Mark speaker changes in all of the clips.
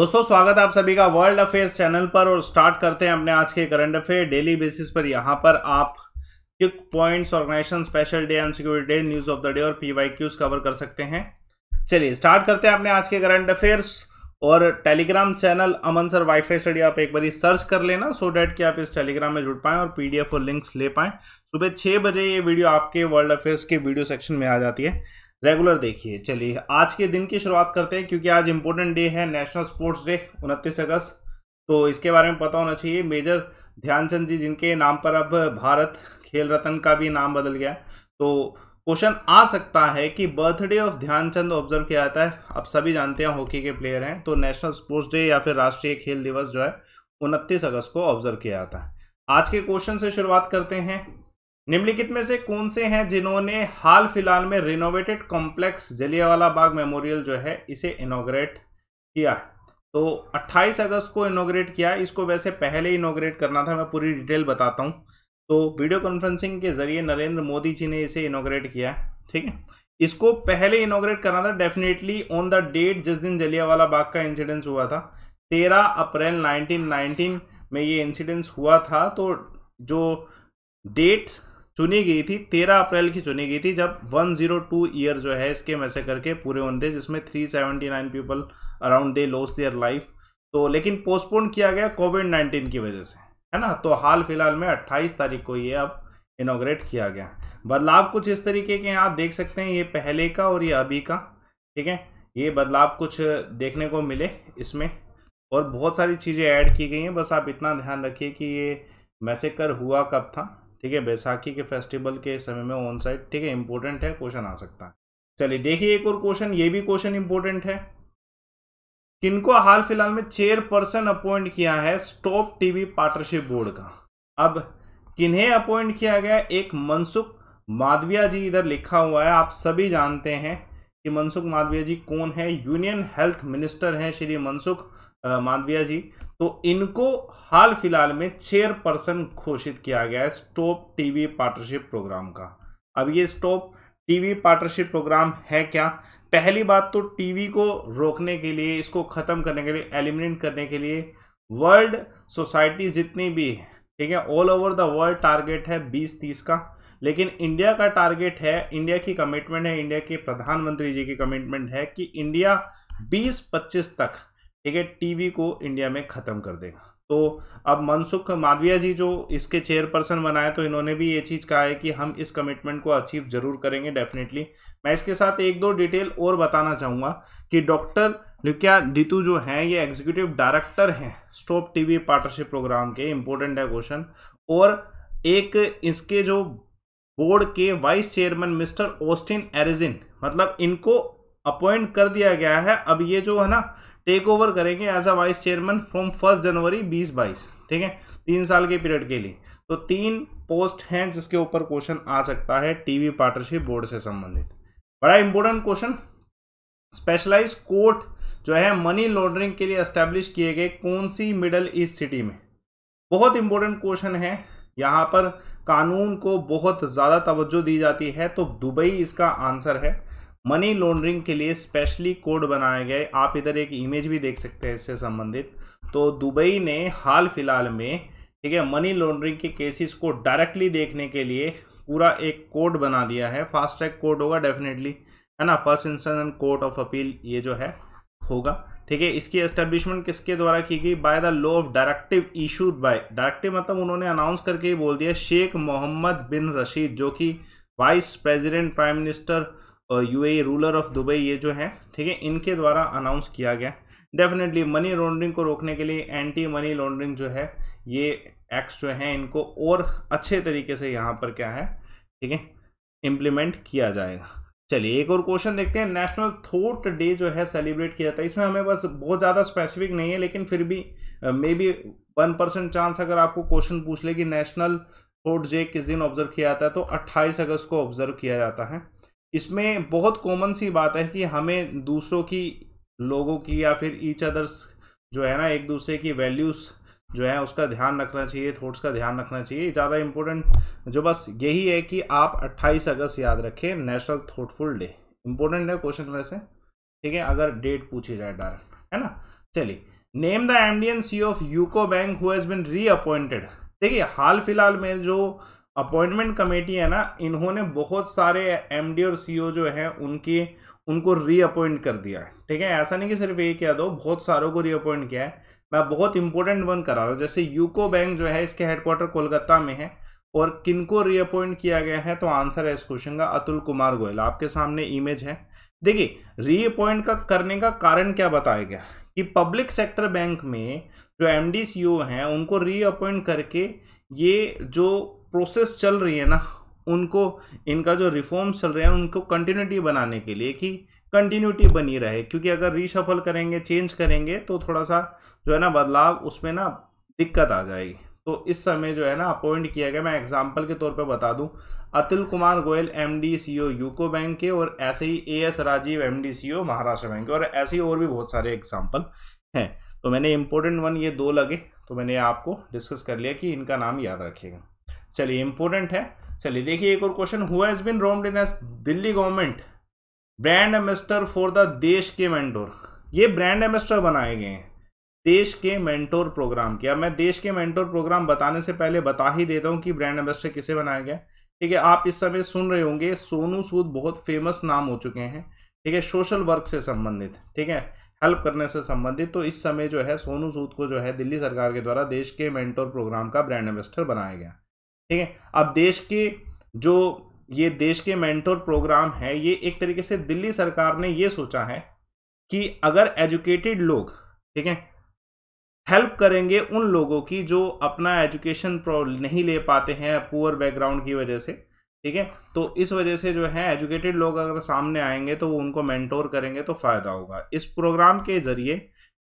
Speaker 1: दोस्तों स्वागत आप सभी का वर्ल्ड अफेयर्स चैनल पर और स्टार्ट करते हैं अपने आज के करंट अफेयर डेली बेसिस पर यहां पर आप quick points organization special day and security day news of the day और पी वाई क्यूज कवर कर सकते हैं चलिए स्टार्ट करते हैं अपने आज के करंट अफेयर्स और telegram channel Aman sir WiFi study आप एक बार सर्च कर लेना सो डेट डैट कि आप इस टेलीग्राम में जुड़ पाएं और पीडीएफ और लिंक्स ले पाएं सुबह छः बजे ये वीडियो आपके वर्ल्ड अफेयर्स के वीडियो सेक्शन में आ जाती है रेगुलर देखिए चलिए आज के दिन की शुरुआत करते हैं क्योंकि आज इंपॉर्टेंट डे है नेशनल स्पोर्ट्स डे उनतीस अगस्त तो इसके बारे में पता होना चाहिए मेजर ध्यानचंद जी जिनके नाम पर अब भारत खेल रत्न का भी नाम बदल गया तो क्वेश्चन आ सकता है कि बर्थडे ऑफ ध्यानचंद ऑब्जर्व किया जाता है आप सभी जानते हैं हॉकी के प्लेयर हैं तो नेशनल स्पोर्ट्स डे या फिर राष्ट्रीय खेल दिवस जो है उनतीस अगस्त को ऑब्जर्व किया जाता है आज के क्वेश्चन से शुरुआत करते हैं निम्नलिखित में से कौन से हैं जिन्होंने हाल फिलहाल में renovated complex Jallianwala Bagh memorial जो है इसे इनोग्रेट किया तो 28 अगस्त को इनोग्रेट किया इसको वैसे पहले इनोग्रेट करना था मैं पूरी डिटेल बताता हूँ तो वीडियो कॉन्फ्रेंसिंग के जरिए नरेंद्र मोदी जी ने इसे इनोग्रेट किया ठीक है इसको पहले इनोग्रेट करना था डेफिनेटली ऑन द डेट जिस दिन जलियावाला बाग का इंसिडेंस हुआ था तेरह अप्रैल 1919 में ये इंसिडेंस हुआ था तो जो डेट चुनी गई थी तेरह अप्रैल की चुनी गई थी जब 102 जीरो टू ईयर जो है स्कीम ऐसे करके पूरे होने थे जिसमें 379 people around they loss their life तो लेकिन पोस्टपोन किया गया कोविड 19 की वजह से है ना तो हाल फिलहाल में 28 तारीख को ये अब इनोग्रेट किया गया बदलाव कुछ इस तरीके के आप देख सकते हैं ये पहले का और ये अभी का ठीक है ये बदलाव कुछ देखने को मिले इसमें और बहुत सारी चीज़ें ऐड की गई हैं बस आप इतना ध्यान रखिए कि ये मैसेकर हुआ कब था ठीक है बैसाखी के फेस्टिवल के समय में ऑन साइट ठीक है इंपॉर्टेंट है क्वेश्चन आ सकता है चलिए देखिए एक और क्वेश्चन ये भी क्वेश्चन इंपॉर्टेंट है किनको हाल फिलहाल में चेयरपर्सन अपॉइंट किया है स्टॉप टीवी पार्टनरशिप बोर्ड का अब किन्हें अपॉइंट किया गया एक मनसुख माधविया जी इधर लिखा हुआ है आप सभी जानते हैं कि मनसुख मालविया जी कौन है यूनियन हेल्थ मिनिस्टर हैं श्री मनसुख मालविया जी तो इनको हाल फिलहाल में चेयरपर्सन घोषित किया गया है स्टॉप टीवी पार्टनरशिप प्रोग्राम का अब ये स्टॉप टीवी पार्टनरशिप प्रोग्राम है क्या पहली बात तो टीवी को रोकने के लिए इसको ख़त्म करने के लिए एलिमिनेट करने के लिए वर्ल्ड सोसाइटी जितनी भी ठीक है all over the world target है बीस तीस का लेकिन इंडिया का टारगेट है इंडिया की कमिटमेंट है इंडिया के प्रधानमंत्री जी की कमिटमेंट है कि इंडिया पच्चीस तक ठीक है टीवी को इंडिया में ख़त्म कर देगा तो अब मनसुख माधविया जी जो इसके चेयरपर्सन बनाए तो इन्होंने भी ये चीज़ कहा है कि हम इस कमिटमेंट को अचीव जरूर करेंगे डेफिनेटली मैं इसके साथ एक दो डिटेल और बताना चाहूँगा कि डॉक्टर लुकिया डितू जो हैं ये एग्जीक्यूटिव डायरेक्टर हैं स्टॉप टीवी पार्टनरशिप प्रोग्राम के इम्पोर्टेंट है क्वेश्चन और एक इसके जो बोर्ड के वाइस चेयरमैन मिस्टर ओस्टिन एरिजिन मतलब इनको अपॉइंट कर दिया गया है अब ये जो है ना टेक ओवर करेंगे as a vice chairman from first January बीस बाईस ठीक है तीन साल के पीरियड के लिए तो तीन पोस्ट हैं जिसके ऊपर क्वेश्चन आ सकता है टीवी पार्टनरशिप बोर्ड से संबंधित बड़ा इंपॉर्टेंट क्वेश्चन स्पेशलाइज कोर्ट जो है मनी लॉन्ड्रिंग के लिए एस्टेब्लिश किए गए कौन सी मिडल ईस्ट सिटी में बहुत इंपॉर्टेंट क्वेश्चन है यहाँ पर कानून को बहुत ज़्यादा तवज्जो दी जाती है तो दुबई इसका आंसर है मनी लॉन्ड्रिंग के लिए स्पेशली कोड बनाए गए आप इधर एक इमेज भी देख सकते हैं इससे संबंधित तो दुबई ने हाल फिलहाल में ठीक है मनी लॉन्ड्रिंग के केसेस को डायरेक्टली देखने के लिए पूरा एक कोड बना दिया है फास्ट ट्रैक कोड होगा डेफिनेटली है ना first instance court of appeal ये जो है होगा ठीक है इसकी एस्टेब्लिशमेंट किसके द्वारा की गई by the law of directive issued by directive मतलब उन्होंने अनाउंस करके ही बोल दिया शेख मोहम्मद बिन रशीद जो कि vice president prime minister UAE ruler of Dubai ये जो है ठीक है इनके द्वारा अनाउंस किया गया डेफिनेटली मनी लॉन्ड्रिंग को रोकने के लिए एंटी मनी लॉन्ड्रिंग जो है ये एक्ट्स जो हैं इनको और अच्छे तरीके से यहाँ पर क्या है ठीक है इम्प्लीमेंट किया जाएगा चलिए एक और क्वेश्चन देखते हैं नेशनल थोट डे जो है सेलिब्रेट किया जाता है इसमें हमें बस बहुत ज़्यादा स्पेसिफिक नहीं है लेकिन फिर भी maybe one percent chance अगर आपको क्वेश्चन पूछ ले कि नेशनल थोट डे किस दिन ऑब्जर्व किया जाता है तो 28 अगस्त को ऑब्जर्व किया जाता है इसमें बहुत कॉमन सी बात है कि हमें दूसरों की लोगों की या फिर ईच अदर्स जो है ना एक दूसरे की वैल्यूज़ जो है उसका ध्यान रखना चाहिए थॉट्स का ध्यान रखना चाहिए ज़्यादा इम्पोर्टेंट जो बस यही है कि आप 28 अगस्त याद रखें नेशनल थॉटफुल डे इम्पोर्टेंट है क्वेश्चन वैसे ठीक है अगर डेट पूछी जाए डायरेक्ट है ना चलिए नेम द एंडियन C of UCO Bank who has been reappointed देखिए हाल फिलहाल में जो अपॉइंटमेंट कमेटी है ना इन्होंने बहुत सारे एमडी और ओ जो हैं उनकी उनको रीअपॉइंट कर दिया है ठीक है ऐसा नहीं कि सिर्फ एक या दो बहुत सारों को रीअपॉइंट किया है मैं बहुत इंपॉर्टेंट वन करा रहा हूँ जैसे यूको बैंक जो है इसके हेडक्वार्टर कोलकाता में है और किनको रीअपॉइंट किया गया है तो आंसर है इस क्वेश्चन का अतुल कुमार गोयल आपके सामने इमेज है देखिए रीअपॉइंट का करने का कारण क्या बताया गया कि पब्लिक सेक्टर बैंक में जो एम डी e हैं उनको रीअपॉइंट करके ये जो प्रोसेस चल रही है ना उनको इनका जो रिफॉर्म्स चल रहे हैं उनको कंटिन्यूटी बनाने के लिए कि कंटिन्यूटी बनी रहे क्योंकि अगर रीशफल करेंगे चेंज करेंगे तो थोड़ा सा जो है ना बदलाव उसमें ना दिक्कत आ जाएगी तो इस समय जो है ना अपॉइंट किया गया मैं एग्जाम्पल के तौर पे बता दूं Atul Kumar Goyal M D C O UCO Bank के और ऐसे ही A S Rajeev M D C O Maharashtra Bank के और ऐसे ही और भी बहुत सारे एग्जाम्पल हैं तो मैंने इंपॉर्टेंट वन ये दो लगे तो मैंने आपको डिस्कस कर लिया कि इनका नाम याद रखिएगा चलिए इंपॉर्टेंट है चलिए देखिए एक और क्वेश्चन हुआ is been roped in Delhi government brand ambassador for the Desh ke mentor ये ब्रांड एम्बेस्टर बनाए गए हैं देश के मेंटोर प्रोग्राम के अब मैं देश के मेंटोर प्रोग्राम बताने से पहले बता ही देता हूँ कि ब्रांड एम्बेस्टर किसे बनाया गया ठीक है आप इस समय सुन रहे होंगे सोनू सूद बहुत फेमस नाम हो चुके हैं ठीक है सोशल वर्क से संबंधित ठीक है हेल्प करने से संबंधित तो इस समय जो है सोनू सूद को जो है दिल्ली सरकार के द्वारा देश के मेंटोर प्रोग्राम का ब्रांड एम्बेस्टर बनाया गया ठीक है अब देश के जो ये देश के मेंटोर प्रोग्राम है ये एक तरीके से दिल्ली सरकार ने ये सोचा है कि अगर एजुकेटेड लोग ठीक है हेल्प करेंगे उन लोगों की जो अपना एजुकेशन नहीं ले पाते हैं पुअर बैकग्राउंड की वजह से ठीक है तो इस वजह से जो है एजुकेटेड लोग अगर सामने आएंगे तो वो उनको मेंटोर करेंगे तो फ़ायदा होगा इस प्रोग्राम के ज़रिए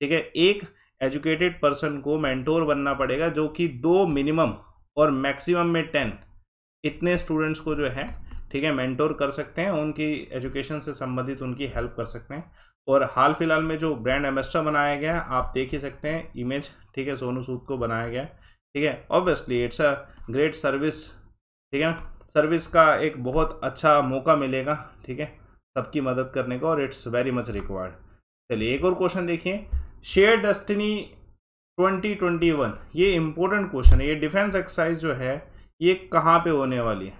Speaker 1: ठीक है एक एजुकेटेड पर्सन को मेंटोर बनना पड़ेगा जो कि दो मिनिमम और मैक्सिमम में टेन इतने स्टूडेंट्स को जो है ठीक है मेंटोर कर सकते हैं उनकी एजुकेशन से संबंधित उनकी हेल्प कर सकते हैं और हाल फिलहाल में जो ब्रांड एम्बेस्टर बनाया गया आप देख ही सकते हैं इमेज ठीक है सोनू सूद को बनाया गया ठीक है obviously it's a great service ठीक है सर्विस का एक बहुत अच्छा मौका मिलेगा ठीक है सबकी मदद करने का और इट्स वेरी मच रिक्वायर्ड चलिए एक और क्वेश्चन देखिए शेयर डेस्टिनी 2021 ये इंपॉर्टेंट क्वेश्चन है ये डिफेंस एक्सरसाइज जो है ये कहाँ पे होने वाली है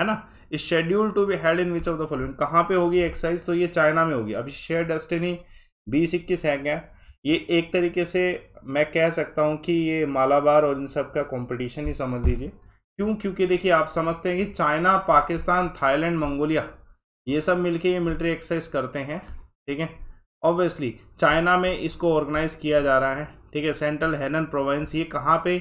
Speaker 1: है ना is schedule to be held in which of the following कहाँ पे होगी एक्सरसाइज तो ये चाइना में होगी अभी शेयर डेस्टिनी बीस इक्कीस है क्या ये एक तरीके से मैं कह सकता हूँ कि ये मालाबार और इन सब का कॉम्पिटिशन ही समझ लीजिए क्यों क्योंकि देखिए आप समझते हैं कि चाइना पाकिस्तान थाईलैंड मंगोलिया ये सब मिलके ये मिलिट्री एक्सरसाइज करते हैं ठीक है ऑब्वियसली चाइना में इसको ऑर्गेनाइज किया जा रहा है ठीक है सेंट्रल हेनन प्रोविंस ये कहाँ पे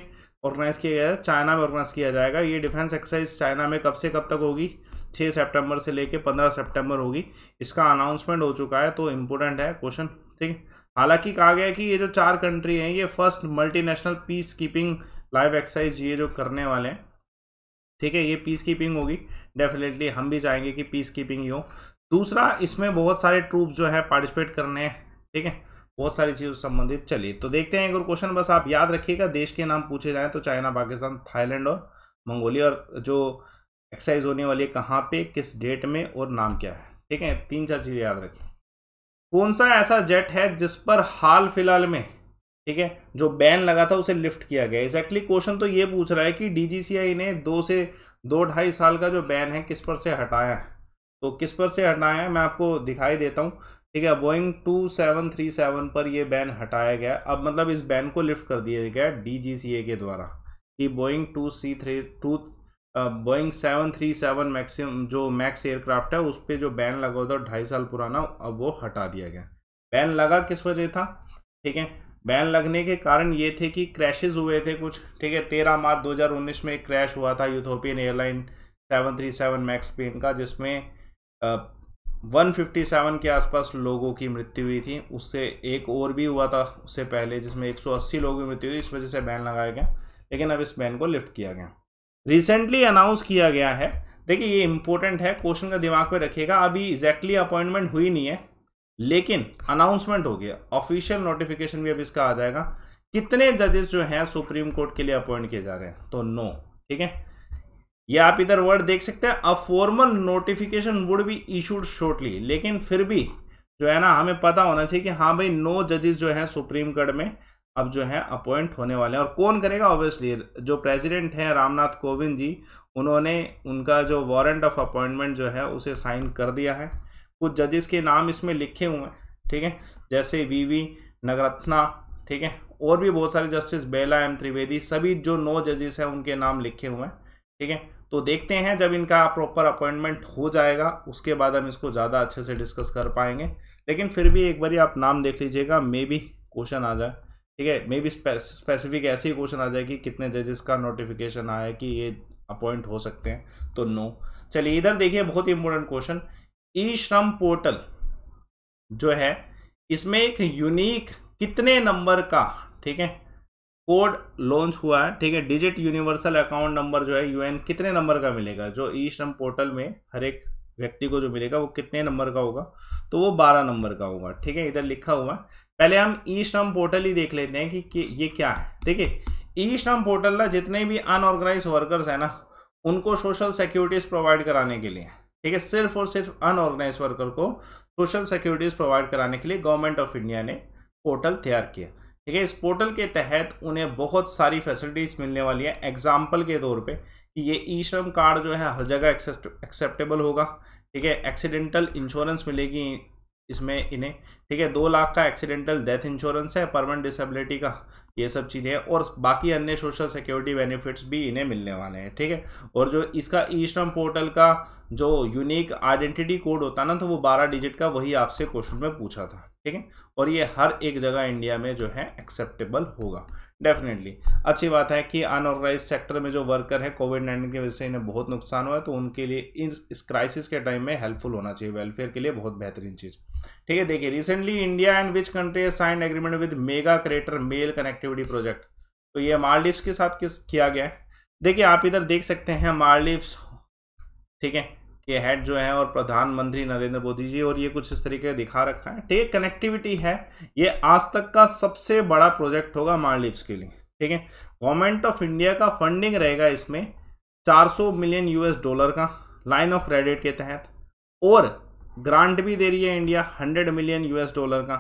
Speaker 1: ऑर्गेनाइज किया गया है चाइना में ऑर्गेनाइज किया जाएगा ये डिफेंस एक्सरसाइज चाइना में कब से कब तक होगी छः सितंबर से लेके पंद्रह सितंबर होगी इसका अनाउंसमेंट हो चुका है तो इम्पोर्टेंट है क्वेश्चन ठीक है हालांकि कहा गया कि ये जो चार कंट्री हैं ये first multinational peace keeping live exercise ये जो करने वाले हैं ठीक है ये पीस कीपिंग होगी डेफिनेटली हम भी चाहेंगे कि पीस कीपिंग ही हो दूसरा इसमें बहुत सारे ट्रूप जो है पार्टिसिपेट करने हैं ठीक है बहुत सारी चीज़ों से संबंधित चली तो देखते हैं एक और क्वेश्चन बस आप याद रखिएगा देश के नाम पूछे जाएँ तो चाइना पाकिस्तान थाईलैंड और मंगोलिया और जो एक्साइज होने वाली है कहाँ पे किस डेट में और नाम क्या है ठीक है तीन चार चीज़ें याद रखें कौन सा ऐसा जेट है जिस पर हाल फिलहाल में ठीक है जो बैन लगा था उसे लिफ्ट किया गया एग्जैक्टली क्वेश्चन तो ये पूछ रहा है कि डी ने दो से दो ढाई साल का जो बैन है किस पर से हटाया है तो किस पर से हटाया है मैं आपको दिखाई देता हूँ ठीक है Boeing two seven three seven पर यह बैन हटाया गया अब मतलब इस बैन को लिफ्ट कर दिया गया डीजीसीए के द्वारा कि Boeing two C three two Boeing seven three seven maxim जो मैक्स एयरक्राफ्ट है उस पर जो बैन लगा था ढाई साल पुराना अब वो हटा दिया गया बैन लगा किस वजह था ठीक है बैन लगने के कारण ये थे कि क्रैशेज हुए थे कुछ ठीक है तेरह मार्च उन्नीस में एक क्रैश हुआ था Ethiopian airline seven three seven Max पेन का जिसमें 157 के आसपास लोगों की मृत्यु हुई थी उससे एक और भी हुआ था उससे पहले जिसमें 180 लोगों की मृत्यु हुई इस वजह से बैन लगाया गया लेकिन अब इस बैन को लिफ्ट किया गया रिसेंटली अनाउंस किया गया है देखिए ये इंपॉर्टेंट है क्वेश्चन का दिमाग में रखिएगा अभी एग्जैक्टली exactly अपॉइंटमेंट हुई नहीं है लेकिन अनाउंसमेंट हो गया ऑफिशियल नोटिफिकेशन भी अब इसका आ जाएगा कितने जजेस जो हैं सुप्रीम कोर्ट के लिए अपॉइंट किए जा रहे हैं तो नो ठीक है ये आप इधर वर्ड देख सकते हैं a formal notification would be issued shortly लेकिन फिर भी जो है ना हमें पता होना चाहिए कि हाँ भाई नो जजेस जो है सुप्रीम कोर्ट में अब जो है अपॉइंट होने वाले हैं और कौन करेगा ऑब्वियसली जो प्रेसिडेंट हैं रामनाथ कोविंद जी उन्होंने उनका जो वारंट ऑफ अपॉइंटमेंट जो है उसे साइन कर दिया है कुछ जजेस के नाम इसमें लिखे हुए हैं ठीक है जैसे वी वी नगरत्ना ठीक है और भी बहुत सारे जस्टिस बेला एम त्रिवेदी सभी जो नौ जजेस हैं उनके नाम लिखे हुए हैं ठीक है तो देखते हैं जब इनका प्रॉपर अपॉइंटमेंट हो जाएगा उसके बाद हम इसको ज़्यादा अच्छे से डिस्कस कर पाएंगे लेकिन फिर भी एक बार आप नाम देख लीजिएगा मे बी क्वेश्चन आ जाए ठीक है मे बी स्पेसिफिक ऐसे ही क्वेश्चन आ जाए कि कितने जजेस का नोटिफिकेशन आया कि ये अपॉइंट हो सकते हैं तो नो चलिए इधर देखिए बहुत ही इंपॉर्टेंट क्वेश्चन ई श्रम पोर्टल जो है इसमें एक यूनिक कितने नंबर का ठीक है कोड लॉन्च हुआ है ठीक है डिजिट यूनिवर्सल अकाउंट नंबर जो है यूएन कितने नंबर का मिलेगा जो ई श्रम पोर्टल में हर एक व्यक्ति को जो मिलेगा वो कितने नंबर का होगा तो वो बारह नंबर का होगा ठीक है इधर लिखा हुआ है पहले हम ई श्रम पोर्टल ही देख लेते हैं कि, कि ये क्या है ठीक है ई श्रम पोर्टल ना जितने भी अनऑर्गेनाइज वर्कर्स हैं ना उनको सोशल सिक्योरिटीज प्रोवाइड कराने के लिए ठीक है सिर्फ और सिर्फ अनऑर्गेनाइज वर्कर को सोशल सिक्योरिटीज प्रोवाइड कराने के लिए गवर्नमेंट ऑफ इंडिया ने पोर्टल तैयार किया ठीक है इस पोर्टल के तहत उन्हें बहुत सारी फैसिलिटीज मिलने वाली है एग्जाम्पल के तौर पर कि ये ई श्रम कार्ड जो है हर जगह एक्सेप्टेबल होगा ठीक है एक्सीडेंटल इंश्योरेंस मिलेगी इसमें इन्हें ठीक है दो लाख का एक्सीडेंटल डेथ इंश्योरेंस है परमानेंट डिसेबिलिटी का ये सब चीज़ें हैं और बाकी अन्य सोशल सिक्योरिटी बेनिफिट्स भी इन्हें मिलने वाले हैं ठीक है और जो इसका ई श्रम पोर्टल का जो यूनिक आइडेंटिटी कोड होता ना तो वो बारह डिजिट का वही आपसे क्वेश्चन में पूछा था ठीक है और ये हर एक जगह इंडिया में जो है एक्सेप्टेबल होगा डेफिनेटली अच्छी बात है कि अनऑर्गेनाइज सेक्टर में जो वर्कर हैं कोविड नाइन्टीन की वजह से इन्हें बहुत नुकसान हुआ है तो उनके लिए इस इस क्राइसिस के टाइम में हेल्पफुल होना चाहिए वेलफेयर के लिए बहुत बेहतरीन चीज़ ठीक है देखिए recently India and which country sign agreement with mega greater Male connectivity project तो ये मालदीव्स के साथ किस किया गया है देखिए आप इधर देख सकते हैं मालदीव्स ठीक है ये हेड जो है और प्रधानमंत्री नरेंद्र मोदी जी और ये कुछ इस तरीके दिखा रखा है ठीक तो कनेक्टिविटी है ये आज तक का सबसे बड़ा प्रोजेक्ट होगा मालदीव्स के लिए ठीक है गवर्नमेंट ऑफ इंडिया का फंडिंग रहेगा इसमें 400 मिलियन यूएस डॉलर का लाइन ऑफ क्रेडिट के तहत और ग्रांट भी दे रही है इंडिया 100 मिलियन यूएस डॉलर का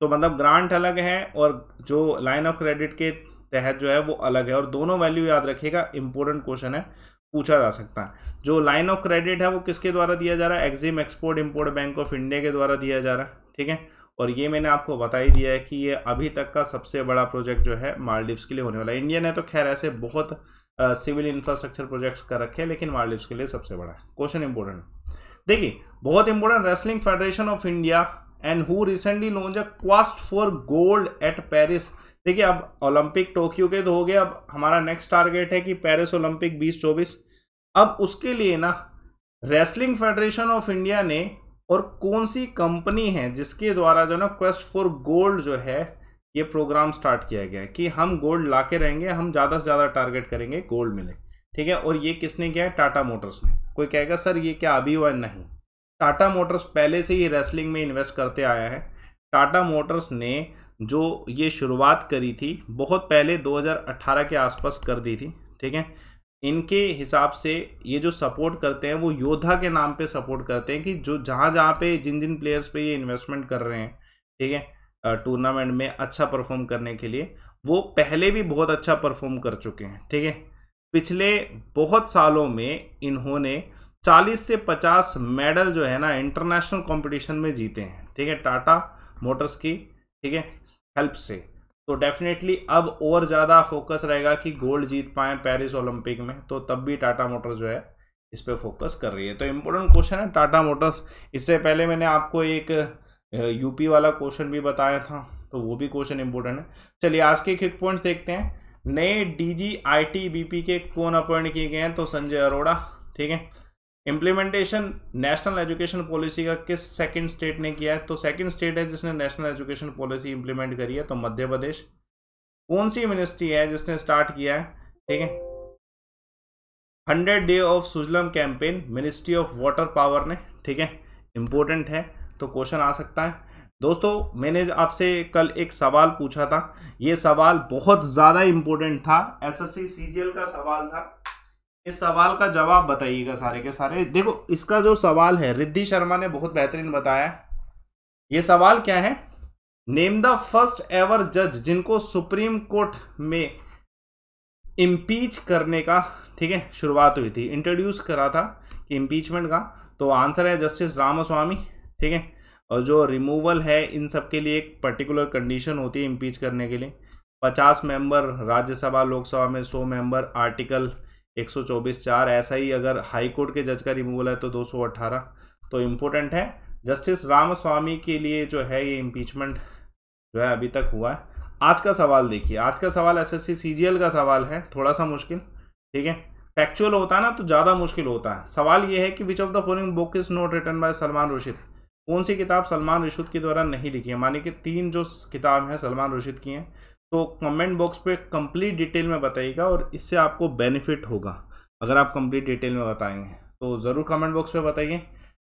Speaker 1: तो मतलब ग्रांट अलग है और जो लाइन ऑफ क्रेडिट के तहत जो है वो अलग है और दोनों वैल्यू याद रखिएगा इंपॉर्टेंट क्वेश्चन है पूछा जा सकता है जो लाइन ऑफ क्रेडिट है वो किसके द्वारा दिया जा रहा है Exim export import bank of India के द्वारा दिया जा रहा है ठीक है और ये मैंने आपको बता ही दिया है कि ये अभी तक का सबसे बड़ा प्रोजेक्ट जो है मालदीव्स के लिए होने वाला है इंडिया ने तो खैर ऐसे बहुत सिविल इंफ्रास्ट्रक्चर प्रोजेक्ट्स कर रखे हैं लेकिन मालदीव्स के लिए सबसे बड़ा है क्वेश्चन इंपॉर्टेंट देखिए बहुत important wrestling federation of India and who recently launch a quest for gold at Paris देखिए अब ओलंपिक टोक्यो के तो हो गए अब हमारा नेक्स्ट टारगेट है कि पेरिस ओलंपिक 2024 अब उसके लिए ना रेसलिंग फेडरेशन ऑफ इंडिया ने और कौन सी कंपनी है जिसके द्वारा जो ना क्वेस्ट फॉर गोल्ड जो है ये प्रोग्राम स्टार्ट किया गया है कि हम गोल्ड ला के रहेंगे हम ज़्यादा से ज़्यादा टारगेट करेंगे गोल्ड मिले ठीक है और ये किसने किया है टाटा मोटर्स ने कोई कहेगा सर ये क्या अभी हुआ नहीं टाटा मोटर्स पहले से ही रेसलिंग में इन्वेस्ट करते आया है टाटा मोटर्स ने जो ये शुरुआत करी थी बहुत पहले 2018 के आसपास कर दी थी ठीक है इनके हिसाब से ये जो सपोर्ट करते हैं वो योद्धा के नाम पे सपोर्ट करते हैं कि जो जहाँ जहाँ पे जिन जिन प्लेयर्स पे ये इन्वेस्टमेंट कर रहे हैं ठीक है टूर्नामेंट में अच्छा परफॉर्म करने के लिए वो पहले भी बहुत अच्छा परफॉर्म कर चुके हैं ठीक है पिछले बहुत सालों में इन्होंने 40 से 50 मेडल जो है ना इंटरनेशनल कंपटीशन में जीते हैं ठीक है टाटा मोटर्स की ठीक है हेल्प से तो डेफिनेटली अब और ज़्यादा फोकस रहेगा कि गोल्ड जीत पाए पेरिस ओलंपिक में तो तब भी टाटा मोटर्स जो है इस पर फोकस कर रही है तो इम्पोर्टेंट क्वेश्चन है टाटा मोटर्स इससे पहले मैंने आपको एक यूपी वाला क्वेश्चन भी बताया था तो वो भी क्वेश्चन इंपॉर्टेंट है चलिए आज के क्विक पॉइंट्स देखते हैं नए डी जी के कौन अपॉइंट किए गए हैं तो संजय अरोड़ा ठीक है इम्प्लीमेंटेशन नेशनल एजुकेशन पॉलिसी का किस सेकंड स्टेट ने किया है तो सेकंड स्टेट है जिसने नेशनल एजुकेशन पॉलिसी इंप्लीमेंट करी है तो मध्य प्रदेश कौन सी मिनिस्ट्री है जिसने स्टार्ट किया है ठीक है hundred day of Sujalam campaign ministry of water power ने ठीक है इम्पोर्टेंट है तो क्वेश्चन आ सकता है दोस्तों मैंने आपसे कल एक सवाल पूछा था ये सवाल बहुत ज़्यादा इम्पोर्टेंट था एसएससी सीजीएल का सवाल था इस सवाल का जवाब बताइएगा सारे के सारे देखो इसका जो सवाल है रिद्धि शर्मा ने बहुत बेहतरीन बताया ये सवाल क्या है नेम द फर्स्ट एवर जज जिनको सुप्रीम कोर्ट में इम्पीच करने का ठीक है शुरुआत हुई थी इंट्रोड्यूस करा था कि इम्पीचमेंट का तो आंसर है जस्टिस रामास्वामी ठीक है और जो रिमूवल है इन सब के लिए एक पर्टिकुलर कंडीशन होती है इम्पीच करने के लिए पचास मेंबर राज्यसभा लोकसभा में सौ मेंबर आर्टिकल एक सौ चौबीस चार ऐसा ही अगर हाई कोर्ट के जज का रिमूवल है तो दो सौ अट्ठारह तो इम्पोर्टेंट है जस्टिस रामस्वामी के लिए जो है ये इम्पीचमेंट जो है अभी तक हुआ है आज का सवाल देखिए आज का सवाल एसएससी सीजीएल का सवाल है थोड़ा सा मुश्किल ठीक है फैक्चुअल होता है ना तो ज़्यादा मुश्किल होता है सवाल ये है कि which of the following book is not written by Salman Rushdie कौन सी किताब सलमान रशीद के द्वारा नहीं लिखी है मानी कि तीन जो किताब हैं सलमान रशीद की हैं तो कमेंट बॉक्स पे कंप्लीट डिटेल में बताइएगा और इससे आपको बेनिफिट होगा अगर आप कंप्लीट डिटेल में बताएंगे तो ज़रूर कमेंट बॉक्स पे बताइए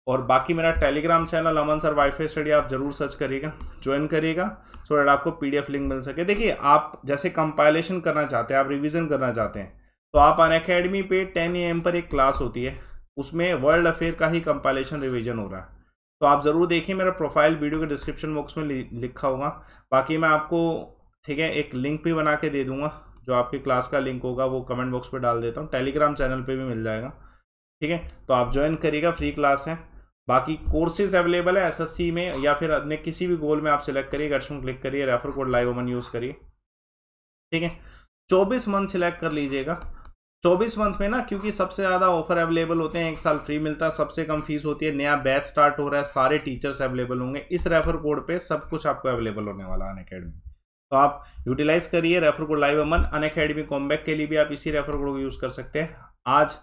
Speaker 1: और बाकी मेरा telegram channel Aman sir WiFi study आप ज़रूर सर्च करिएगा ज्वाइन करिएगा सो डेट आपको पीडीएफ लिंक मिल सके देखिए आप जैसे कंपाइलेशन करना चाहते हैं आप रिविज़न करना चाहते हैं तो आप अन अकेडमी पे टेन ए पर एक क्लास होती है उसमें वर्ल्ड अफेयर का ही कंपाइलेशन रिविजन हो रहा है तो आप ज़रूर देखिए मेरा प्रोफाइल वीडियो के डिस्क्रिप्शन बॉक्स में लिखा होगा बाकी मैं आपको ठीक है एक लिंक भी बना के दे दूंगा जो आपकी क्लास का लिंक होगा वो कमेंट बॉक्स पर डाल देता हूँ टेलीग्राम चैनल पर भी मिल जाएगा ठीक है तो आप ज्वाइन करिएगा फ्री क्लास है बाकी कोर्सेज अवेलेबल है एसएससी में या फिर अपने किसी भी गोल में आप सिलेक्ट करिए गट्सम क्लिक करिए refer code live Aman use करिए ठीक है चौबीस मंथ सिलेक्ट कर लीजिएगा चौबीस मंथ में ना क्योंकि सबसे ज़्यादा ऑफर अवेलेबल होते हैं एक साल फ्री मिलता है सबसे कम फीस होती है नया बैच स्टार्ट हो रहा है सारे टीचर्स अवेलेबल होंगे इस रेफर कोड पर सब कुछ आपको अवेलेबल होने वाला है अनकेडमी तो आप यूटिलाइज करिए रेफर कोड लाइव अमन अन अकेडमी कॉम्बैक के लिए भी आप इसी रेफर कोड को यूज़ कर सकते हैं आज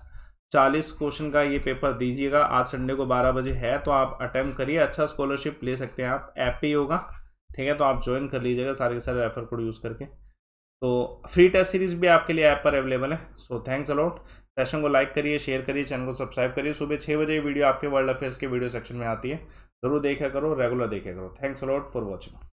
Speaker 1: चालीस क्वेश्चन का ये पेपर दीजिएगा आज संडे को बारह बजे है तो आप अटैम्प्ट करिए अच्छा स्कॉलरशिप ले सकते हैं आप ऐप पे ही होगा ठीक है तो आप ज्वाइन कर लीजिएगा सारे के सारे रेफर कोड यूज़ करके तो फ्री टेस्ट सीरीज भी आपके लिए ऐप आप पर अवेलेबल है सो थैंक्स अलॉट सेशन को लाइक करिए शेयर करिए चैनल को सब्सक्राइब करिए सुबह छः बजे वीडियो आपके वर्ल्ड अफेयर्स के वीडियो सेक्शन में आती है ज़रूर देखा करो रेगुलर देखा करो थैंक्स अलॉट फॉर वॉचिंग